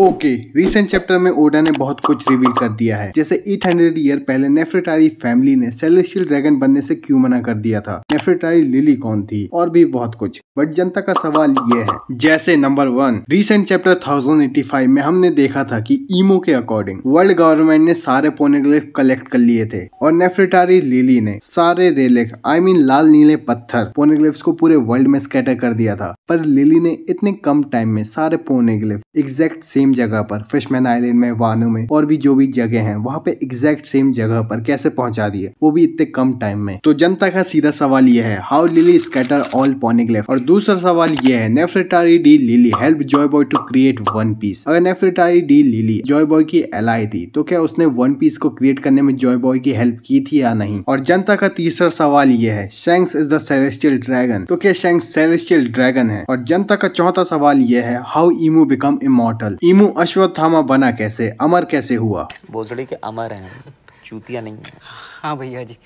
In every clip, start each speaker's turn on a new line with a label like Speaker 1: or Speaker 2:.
Speaker 1: okay recent chapter में Oda ने बहुत कुछ रिवील कर दिया है जैसे 800 ईयर पहले नेफ्रेटारी फैमिली ने सेलेशियल ड्रैगन बनने से क्यों मना कर दिया था नेफ्रेटारी लिली कौन थी और भी बहुत कुछ बट जनता का सवाल ये है जैसे number one recent chapter five में हमने देखा था कि ईमो के अकॉर्डिंग वर्ल्ड गवर्नमेंट ने सारे पोनेग्लिफ कलेक्ट कर लिए थे और नेफ्रेटारी लिली ने सारे रेलिक आई मीन लाल नीले पत्थर पोनेग्लिफ्स को पूरे वर्ल्ड में स्कैटर कर दिया था पर लिली ने इतने कम टाइम में सारे पोनेग्लिफ एग्जैक्ट सेम सेम जगह पर फिशमैन आइलैंड में वानो में और भी जो भी जगह है वहाँ पे एग्जैक्ट सेम जगह पर कैसे पहुंचा दिए वो भी इतने कम टाइम में तो जनता का सीधा सवाल यह है how Lily scatter all poneglyph और दूसरा सवाल यह है Nefertari D Lily help Joy Boy to create One Piece अगर Nefertari D Lily Joy Boy की एलाई थी तो क्या उसने वन पीस को क्रिएट करने में जॉय बॉय की हेल्प की थी या नहीं और जनता का तीसरा सवाल यह है Shanks is the celestial dragon तो क्या शैंक्स सेलेस्टियल ड्रैगन है और जनता का चौथा सवाल यह है how Imu become immortal Imu भीमू अश्वत्थामा बना कैसे अमर कैसे हुआ भोसड़ी के अमर हैं चूतिया नहीं है हाँ भैया जी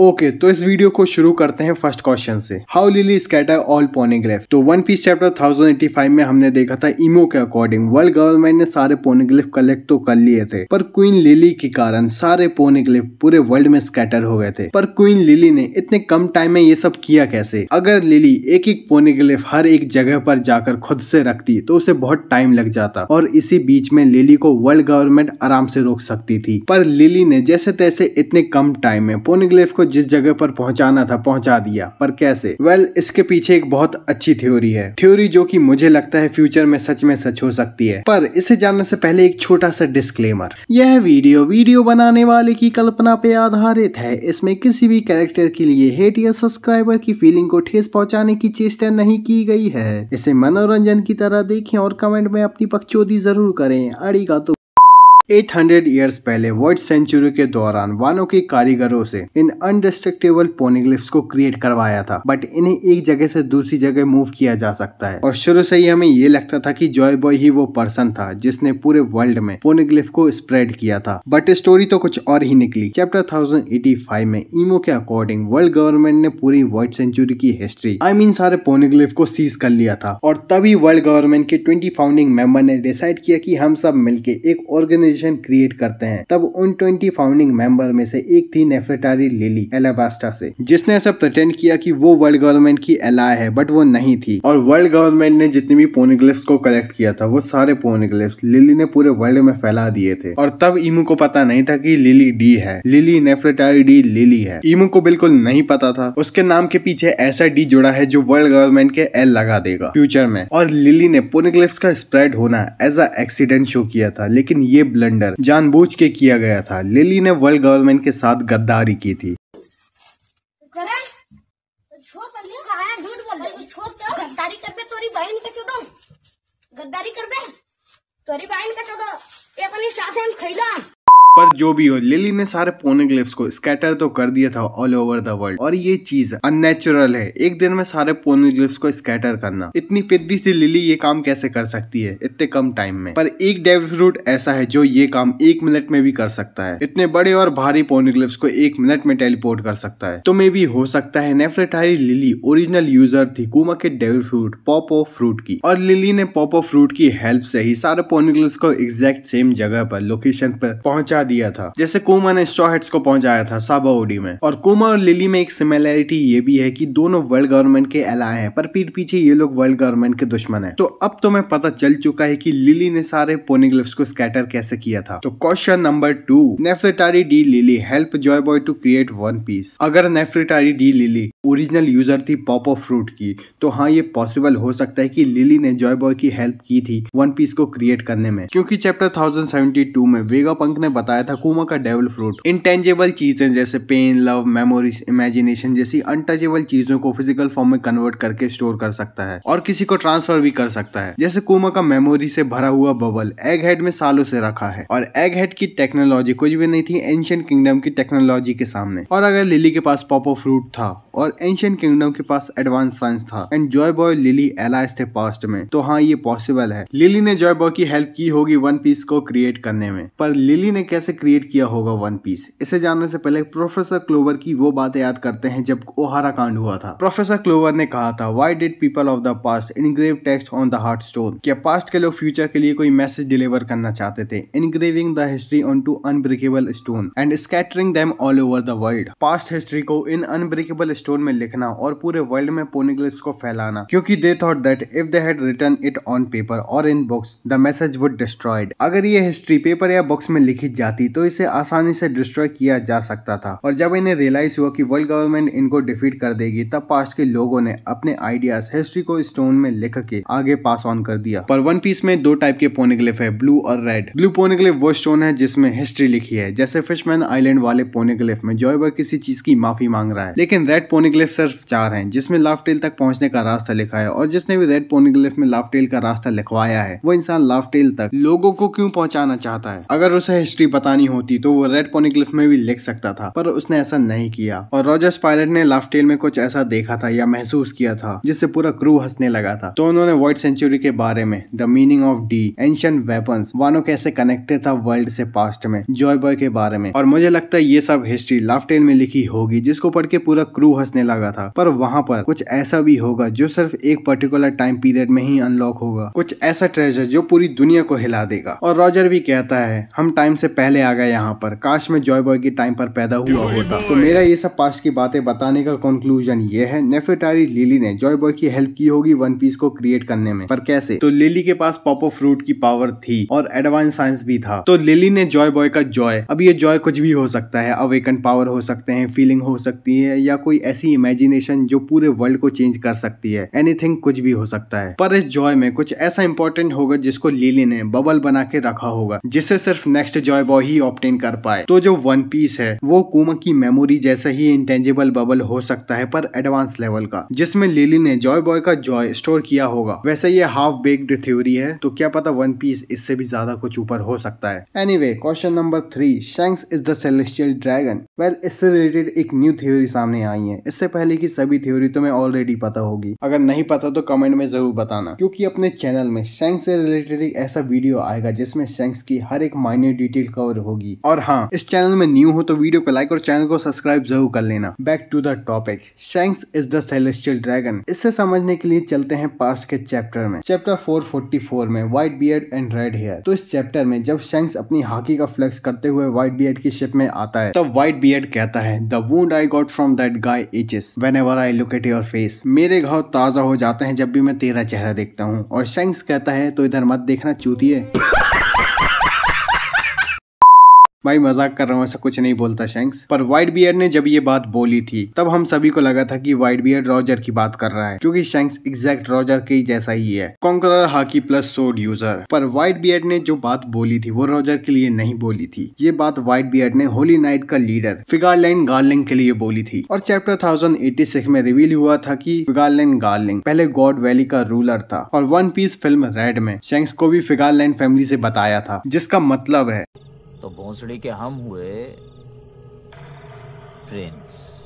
Speaker 1: ओके okay, तो इस वीडियो को शुरू करते हैं फर्स्ट क्वेश्चन से how Lily scatter all poneglyph तो One Piece chapter thousand eighty five में हमने देखा था इमो के अकॉर्डिंग वर्ल्ड गवर्नमेंट ने सारे पोनीग्लिफ कलेक्ट तो कर लिए थे पर क्वीन लिली के कारण सारे पोनीग्लिफ पूरे वर्ल्ड में स्कैटर हो गए थे पर क्वीन लिली ने इतने कम टाइम में ये सब किया कैसे अगर लिली एक एक पोनीग्लिफ हर एक जगह पर जाकर खुद से रखती तो उसे बहुत टाइम लग जाता और इसी बीच में लिली को वर्ल्ड गवर्नमेंट आराम से रोक सकती थी पर लिली ने जैसे तैसे इतने कम टाइम में पोनीग्लिफ को जिस जगह पर पहुंचाना था पहुंचा दिया पर कैसे वेल well, इसके पीछे एक बहुत अच्छी थ्योरी है थ्योरी जो कि मुझे लगता है फ्यूचर में सच में सच हो सकती है पर इसे जानने से पहले एक छोटा सा डिस्क्लेमर यह वीडियो वीडियो बनाने वाले की कल्पना पे आधारित है इसमें किसी भी कैरेक्टर के लिए हेट या सब्सक्राइबर की फीलिंग को ठेस पहुंचाने की चेष्टा नहीं की गई है इसे मनोरंजन की तरह देखें और कमेंट में अपनी पक्षोदी जरूर करें अड़ी का तो 800 इयर्स पहले वर्ल्ड सेंचुरी के दौरान वानों के कारीगरों से इन अनडिस्ट्रक्टेबल पोनिग्लिफ्स को क्रिएट करवाया था बट इन्हें एक जगह से दूसरी जगह मूव किया जा सकता है और शुरू से ही हमें ये लगता था कि जॉय बॉय ही वो पर्सन था जिसने पूरे वर्ल्ड में पोनिग्लिफ को स्प्रेड किया था बट स्टोरी तो कुछ और ही निकली चैप्टर थाउजेंड में ईमो के अकॉर्डिंग वर्ल्ड गवर्नमेंट ने पूरी वर्ल्ड सेंचुरी की history I I mean mean सारे पोनिग्लिफ को सीज कर लिया था और तभी वर्ल्ड गवर्नमेंट के ट्वेंटी फाउंडिंग मेंबर ने डिसाइड किया कि हम सब मिलकर एक ऑर्गेनाइज पोजीशन क्रिएट करते हैं तब उन ट्वेंटी फाउंडिंग मेंबर में से एक थी नेफेटारी लिली एलाबास्टा से जिसने ऐसा प्रटेंड किया कि वो वर्ल्ड गवर्नमेंट की एलाय है बट वो नहीं थी और वर्ल्ड गवर्नमेंट ने जितनी भी पोनिग्लिप्स को कलेक्ट किया था वो सारे पोनिग्लिप्स लिली ने पूरे वर्ल्ड में फैला दिए थे और तब ईमू को पता नहीं था कि लिली डी है लिली नेफेटारी डी लिली है ईमू को बिल्कुल नहीं पता था उसके नाम के पीछे ऐसा डी जुड़ा है जो वर्ल्ड गवर्नमेंट के एल लगा देगा फ्यूचर में और लिली ने पोनिग्लिप्स का स्प्रेड होना एज अ एक्सीडेंट शो किया था लेकिन ये ब्लड ब्लंडर जानबूझ के किया गया था लिली ने वर्ल्ड गवर्नमेंट के साथ गद्दारी की थी तो तो तो गद्दारी कर बे तोरी बहन का चौदह ये अपनी साथ में खरीदा पर जो भी हो लिली ने सारे पोनीग्लिफ्स को स्कैटर तो कर दिया था ऑल ओवर द वर्ल्ड और ये चीज अननेचुरल है एक दिन में सारे पोनीग्लिफ्स को स्कैटर करना इतनी पिद्दी सी लिली ये काम कैसे कर सकती है इतने कम टाइम में पर एक डेव फ्रूट ऐसा है जो ये काम एक मिनट में भी कर सकता है इतने बड़े और भारी पोनीग्लिफ्स को एक मिनट में टेलीपोर्ट कर सकता है तो मे भी हो सकता है नेफ्रेटारी लिली ओरिजिनल यूजर थी कुमा के devil fruit pop of fruit की और लिली ने पॉप ऑफ फ्रूट की हेल्प से ही सारे पोनीग्लिफ्स को एग्जैक्ट सेम जगह पर लोकेशन पर पहुंचा दिया था जैसे कोमा ने स्ट्रॉ हेड्स को पहुंचाया था साबाओडी में और कोमा और लिली में एक सिमिलैरिटी ये भी है कि दोनों वर्ल्ड गवर्नमेंट के अलाय हैं पर पीठ पीछे ये लोग वर्ल्ड गवर्नमेंट के दुश्मन है तो अब तो मैं पता चल चुका है की लिली ने सारे पोनिग्लिप्स को स्कैटर कैसे किया था तो question number two Nefertari D Lily help Joy Boy to create One Piece अगर Nefertari D Lily original user थी पॉप ऑफ फ्रूट की तो हाँ ये पॉसिबल हो सकता है कि लिली ने जॉय बॉय की हेल्प की थी वन पीस को क्रिएट करने में क्योंकि चैप्टर 1072 में वेगा पंक ने बताया बताया था कुमा का डेवल फ्रूट इंटेंजेबल चीजें जैसे पेन लव मेमोरीज इमेजिनेशन जैसी अनटचेबल चीजों को फिजिकल फॉर्म में कन्वर्ट करके स्टोर कर सकता है और किसी को ट्रांसफर भी कर सकता है जैसे कुमा का मेमोरी से भरा हुआ बबल एग हेड में सालों से रखा है और एग हेड की टेक्नोलॉजी कुछ भी नहीं थी एंशियंट किंगडम की टेक्नोलॉजी के सामने और अगर लिली के पास पॉपो फ्रूट था और एंशियंट किंगडम के पास एडवांस साइंस था and Joy Boy Lily allies थे पास्ट में तो हाँ ये पॉसिबल है लिली ने जॉय बॉय की हेल्प की होगी वन पीस को क्रिएट करने में पर लिली ने कैसे कैसे क्रिएट किया होगा वन पीस इसे जानने से पहले प्रोफेसर क्लोवर की वो बातें याद करते हैं जब ओहारा कांड हुआ था प्रोफेसर क्लोवर ने कहा था why did people of the past engrave text on the hard stone क्या पास्ट के लोग फ्यूचर के लिए कोई मैसेज डिलीवर करना चाहते थे engraving the history onto unbreakable stone and scattering them all over the world past history को इन अनब्रेकेबल स्टोन में लिखना और पूरे वर्ल्ड में पोनिग्लिप्स को फैलाना क्योंकि they thought that if they had written it on paper और in books the message would destroyed अगर ये हिस्ट्री पेपर या बुक्स में लिखी जाती आती तो इसे आसानी से डिस्ट्रॉय किया जा सकता था और जब इन्हें रियलाइज हुआ कि वर्ल्ड गवर्नमेंट इनको डिफीट कर देगी तब पास्ट के लोगों ने अपने आइडियाज हिस्ट्री को स्टोन में लिख के आगे पास ऑन कर दिया पर वन पीस में दो टाइप के पोनेग्लिफ है ब्लू और रेड ब्लू पोनेग्लिफ वो स्टोन है जिसमें हिस्ट्री लिखी है जैसे फिशमैन आईलैंड वाले पोनेग्लिफ में जॉयबर किसी चीज की माफी मांग रहा है लेकिन रेड पोनेग्लिफ सिर्फ चार है जिसमें टेल तक पहुंचने का रास्ता लिखा है और जिसने भी रेड पोनेग्लिफ में टेल का रास्ता लिखवाया है वो इंसान टेल तक लोगों को क्यों पहुंचाना चाहता है अगर उसे हिस्ट्री पता नहीं होती तो वो रेड पोनिक्लिफ में भी लिख सकता था पर उसने ऐसा नहीं किया और रॉजर्स पायलट ने टेल में कुछ ऐसा देखा था या महसूस किया था जिससे पूरा क्रू हंसने लगा था तो उन्होंने वर्ल्ड सेंचुरी के बारे में the meaning of the ancient weapon Wano कैसे कनेक्टेड था वर्ल्ड से पास्ट में जॉय बॉय के बारे में और मुझे लगता है ये सब हिस्ट्री टेल में लिखी होगी जिसको पढ़ के पूरा क्रू हंसने लगा था पर वहाँ पर कुछ ऐसा भी होगा जो सिर्फ एक पर्टिकुलर टाइम पीरियड में ही अनलॉक होगा कुछ ऐसा ट्रेजर जो पूरी दुनिया को हिला देगा और रॉजर भी कहता है हम टाइम से पहले पहले आ गया यहाँ पर काश मैं जॉय बॉय के टाइम पर पैदा हुआ होता तो मेरा ये सब पास्ट की बातें बताने का कंक्लूजन ये है नेफेटारी लिली ने जॉय बॉय की हेल्प की होगी वन पीस को क्रिएट करने में पर कैसे तो लिली के पास पॉपो फ्रूट की पावर थी और एडवांस साइंस भी था तो लिली ने जॉय बॉय का जॉय अब ये जॉय कुछ भी हो सकता है अवेकन पावर हो सकते हैं फीलिंग हो सकती है या कोई ऐसी इमेजिनेशन जो पूरे वर्ल्ड को चेंज कर सकती है एनीथिंग कुछ भी हो सकता है पर इस जॉय में कुछ ऐसा इंपॉर्टेंट होगा जिसको लिली ने बबल बना के रखा होगा जिससे सिर्फ नेक्स्ट जॉय बॉय वो ही ऑप्टेन कर पाए तो जो वन पीस है वो कुमा की मेमोरी जैसा ही इंटेंजिबल बबल हो सकता है पर एडवांस लेवल का जिसमें लिली ने जॉय बॉय का जॉय स्टोर किया होगा वैसे ये हाफ बेग्ड थ्योरी है तो क्या पता वन पीस इससे भी ज्यादा कुछ ऊपर हो सकता है any question number three Shanks is the celestial dragon well इससे रिलेटेड एक न्यू थ्योरी सामने आई है इससे पहले की सभी थ्योरी तो मैं ऑलरेडी पता होगी अगर नहीं पता तो कमेंट में जरूर बताना क्योंकि अपने चैनल में शेंस से रिलेटेड एक ऐसा वीडियो आएगा जिसमें शेंस की हर एक माइन्यूट डिटेल कवर कवर होगी और हाँ इस चैनल में न्यू हो तो वीडियो को लाइक और चैनल को सब्सक्राइब जरूर कर लेना back to the topic Shanks is the celestial dragon इससे समझने के लिए चलते हैं पास्ट के चैप्टर में चैप्टर फोर में Whitebeard and Red Hair तो इस चैप्टर में जब शैंक्स अपनी हाकी का फ्लेक्स करते हुए व्हाइट बियर्ड की शिप में आता है तब व्हाइट बियर्ड कहता है the wound I got from that guy itch is whenever I look at your face मेरे घाव ताजा हो जाते हैं जब भी मैं तेरा चेहरा देखता हूँ और शैंक्स कहता है तो इधर मत देखना चूती है भाई मजाक कर रहा हूँ ऐसा कुछ नहीं बोलता शेंक्स पर व्हाइट बियर ने जब ये बात बोली थी तब हम सभी को लगा था कि व्हाइट बियर रॉजर की बात कर रहा है क्योंकि शेंक्स एग्जैक्ट रॉजर के जैसा ही है conqueror haki plus sword user पर व्हाइट बियर ने जो बात बोली थी वो रॉजर के लिए नहीं बोली थी ये बात व्हाइट बियर ने होली नाइट का लीडर फिगारलैंड गार्लिंग के लिए बोली थी और चैप्टर थाउजेंड में रिवील हुआ था की फिगारलैंड गार्लिंग पहले गॉड वैली का रूलर था और वन पीस फिल्म रेड में शेंक्स को भी फिगारलैंड फैमिली से बताया था जिसका मतलब है भोसड़ी के हम हुए प्रिंस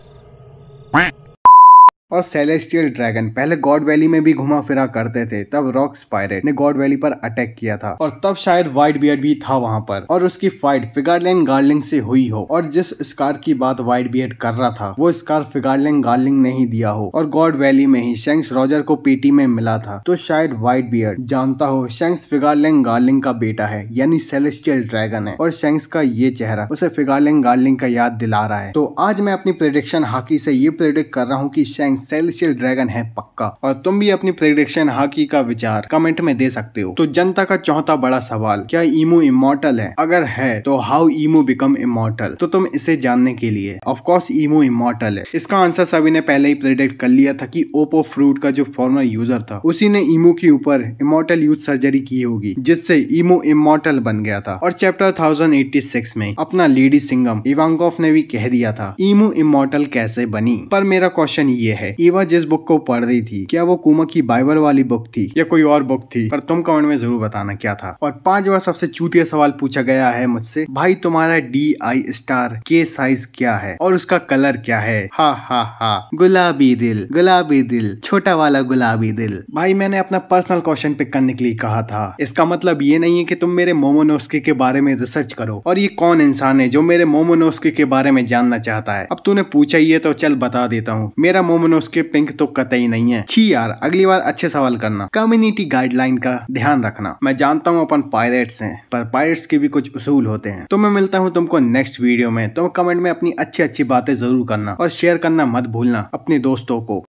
Speaker 1: और सेलेस्टियल ड्रैगन पहले गॉड वैली में भी घुमा फिरा करते थे तब रॉक स्पायरेट ने गॉड वैली पर अटैक किया था और तब शायद व्हाइट बियर्ड भी था वहां पर और उसकी फाइट फिगारलैंड गार्लिंग से हुई हो और जिस स्कार की बात व्हाइट बियर्ड कर रहा था वो स्कार फिगारलैंड गार्लिंग ने ही दिया हो और गॉड वैली में ही शेंक्स रॉजर को पेटी में मिला था तो शायद व्हाइट बियर्ड जानता हो शेंक्स फिगारलैंड गार्लिंग का बेटा है यानी सेलेस्टियल ड्रैगन है और शेंक्स का ये चेहरा उसे फिगारलैंड गार्लिंग का याद दिला रहा है तो आज मैं अपनी प्रेडिक्शन हाकी से ये प्रेडिक्ट कर रहा हूँ की शेंक्स सेलिशियल ड्रैगन है पक्का और तुम भी अपनी प्रिडिक्शन हाकी का विचार कमेंट में दे सकते हो तो जनता का चौथा बड़ा सवाल क्या ईमो इमोटल है अगर है तो हाउ इमो बिकम इमोटल तो तुम इसे जानने के लिए ऑफकोर्स ईमो इमोटल है इसका आंसर सभी ने पहले ही प्रिडिक्ट कर लिया था की ओपो फ्रूट का जो फॉर्मर यूजर था उसी ने इमो के ऊपर इमोटल यूथ सर्जरी की होगी जिससे इमो इमोटल बन गया था और चैप्टर सिक्स में अपना लेडी सिंगम इवांगोफ ने भी कह दिया था इमो इमोटल कैसे बनी पर मेरा क्वेश्चन ये है ईवा जिस बुक को पढ़ रही थी क्या वो कुमा की बाइबल वाली बुक थी या कोई और बुक थी पर तुम कमेंट में जरूर बताना क्या था और पांचवा सबसे चूतिया सवाल पूछा गया है मुझसे भाई तुम्हारा डी आई स्टार के साइज क्या है और उसका कलर क्या है हा हा हा गुलाबी दिल गुलाबी दिल छोटा वाला गुलाबी दिल भाई मैंने अपना पर्सनल क्वेश्चन पिक करने के लिए कहा था इसका मतलब ये नहीं है कि तुम मेरे मोमोनोस्के के बारे में रिसर्च करो और ये कौन इंसान है जो मेरे मोमोनोस्के के बारे में जानना चाहता है अब तूने पूछा ही है तो चल बता देता हूँ मेरा मोमोनो उसके पिंक तो कतई नहीं है छी यार अगली बार अच्छे सवाल करना कम्युनिटी गाइडलाइन का ध्यान रखना मैं जानता हूँ अपन पायलट हैं पर पायरेट्स के भी कुछ उसूल होते हैं तो मैं मिलता हूँ तुमको नेक्स्ट वीडियो में तुम तो कमेंट में अपनी अच्छी अच्छी बातें जरूर करना और शेयर करना मत भूलना अपने दोस्तों को